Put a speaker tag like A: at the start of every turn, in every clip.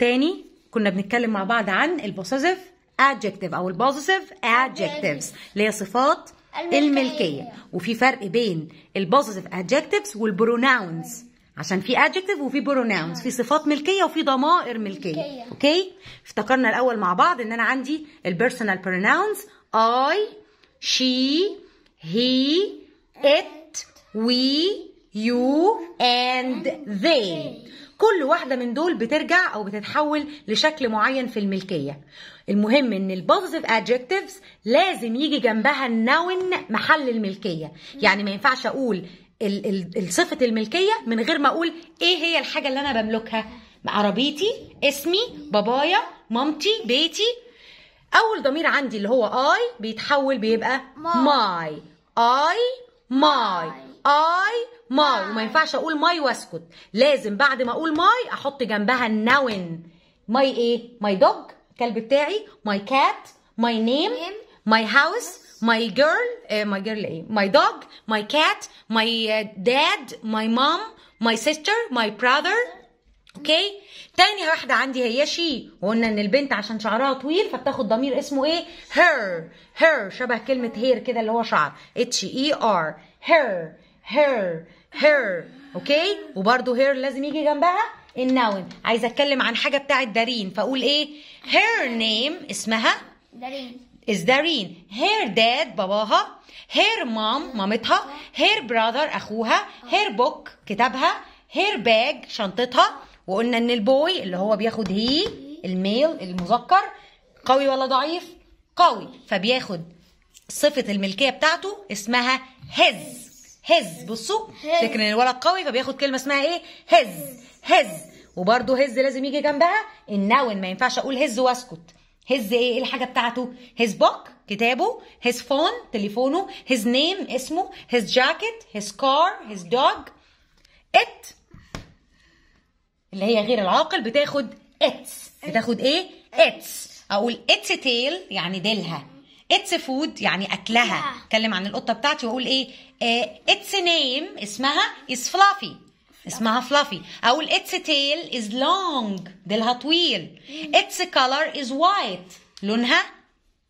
A: تاني كنا بنتكلم مع بعض عن البوسيسيف ادجكتيف او البوسيسيف ادجكتيفز اللي هي صفات الملكية, الملكية. وفي فرق بين البوسيسيف ادجكتيفز والبروناونز عشان في ادجكتيف وفي بروناونز في صفات ملكية وفي ضمائر ملكية اوكي افتكرنا الاول مع بعض ان انا عندي البيرسونال بروناونز اي شي هي ات وي يو اند ذي كل واحدة من دول بترجع أو بتتحول لشكل معين في الملكية المهم ان البوزيتيف adjectives لازم يجي جنبها النون محل الملكية يعني ما ينفعش أقول صفة الملكية من غير ما أقول إيه هي الحاجة اللي أنا بملكها عربيتي اسمي بابايا مامتي بيتي اول ضمير عندي اللي هو اي بيتحول بيبقى ماي اي ماي اي ماي وما ينفعش اقول ماي واسكت لازم بعد ما اقول ماي احط جنبها النون ماي ايه ماي دوج الكلب بتاعي ماي كات ماي نيم ماي هاوس ماي جيرل آه، ماي جيرل ايه ماي دوج ماي كات ماي آه، داد ماي مام ماي سيستر ماي براذر اوكي تاني واحده عندي هي شي وقلنا ان البنت عشان شعرها طويل فبتاخد ضمير اسمه ايه هير هير شبه كلمه هير كده اللي هو شعر اتش اي ار هير هير هير اوكي وبرده هير لازم يجي جنبها النون عايزه اتكلم عن حاجه بتاعت دارين فاقول ايه هير نيم اسمها دارين از دارين هير داد باباها هير مام مامتها هير براذر اخوها هير بوك كتابها هير باج شنطتها وقلنا ان البوي اللي هو بياخد هي الميل المذكر قوي ولا ضعيف قوي فبياخد صفه الملكيه بتاعته اسمها هز هز بصوا ان الولد قوي فبياخد كلمه اسمها ايه هز هز وبرده هز لازم يجي جنبها الناون ما ينفعش اقول هز واسكت هز ايه ايه الحاجه بتاعته هز بوك كتابه هز فون تليفونه هز نيم اسمه هز جاكيت هز كار هز دوج ات اللي هي غير العاقل بتاخد اتس بتاخد ايه اتس اقول اتس تيل يعني ديلها اتس فود يعني اكلها اتكلم عن القطه بتاعتي واقول ايه اتس آه، نيم اسمها از فلافي اسمها فلافي اقول اتس تيل از لونج ديلها طويل اتس كلر از وايت لونها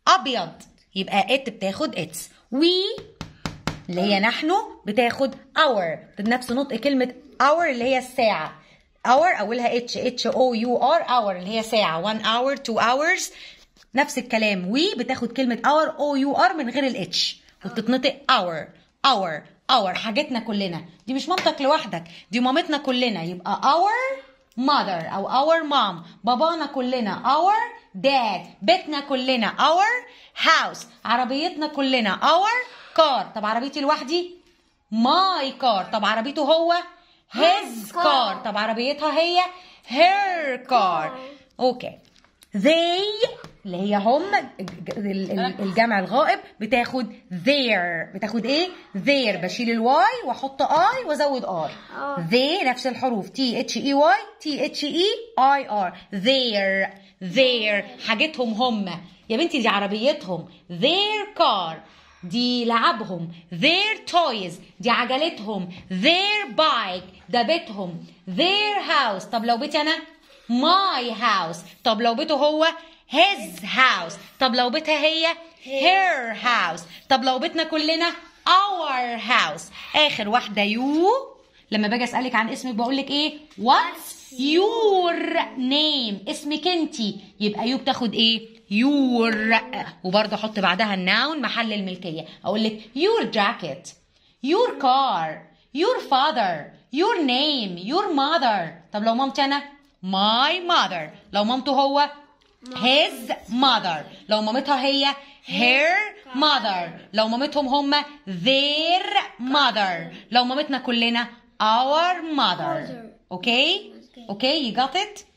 A: ابيض يبقى ات بتاخد اتس وي اللي هي نحن بتاخد اور بنفس نطق كلمه اور اللي هي الساعه اور اولها اتش اتش او يو ار اور اللي هي ساعه 1 اور 2 hours نفس الكلام وي بتاخد كلمه اور او يو ار من غير الاتش وبتتنطق اور اور اور حاجتنا كلنا دي مش مامتك لوحدك دي مامتنا كلنا يبقى اور mother او اور mom بابانا كلنا اور dad بيتنا كلنا our house عربيتنا كلنا our car طب عربيتي لوحدي my car طب عربيته هو his car طب عربيتها هي her car اوكي okay. they اللي هي هم الجمع الغائب بتاخد their بتاخد ايه their بشيل الواي واحط اي وازود ار آه. they نفس الحروف تي اتش اي واي تي اتش اي اي ار their their حاجتهم هم يا بنتي دي عربيتهم their car دي لعبهم their toys دي عجلتهم their bike ده بيتهم their house طب لو بيتي انا my house طب لو بيته هو his house طب لو بيتها هي her house طب لو بيتنا كلنا our house اخر واحده يو لما باجي اسالك عن اسمك بقول لك ايه what's your name اسمك انت يبقى يو بتاخد ايه يور وبرضه احط بعدها الناون محل الملكيه اقول لك يور جاكيت يور كار يور فاذر يور نيم يور ماذر طب لو مامتي انا ماي ماذر لو مامته هو his mother لو مامتها هي her mother لو مامتهم هم their mother لو مامتنا كلنا our mother okay okay you got it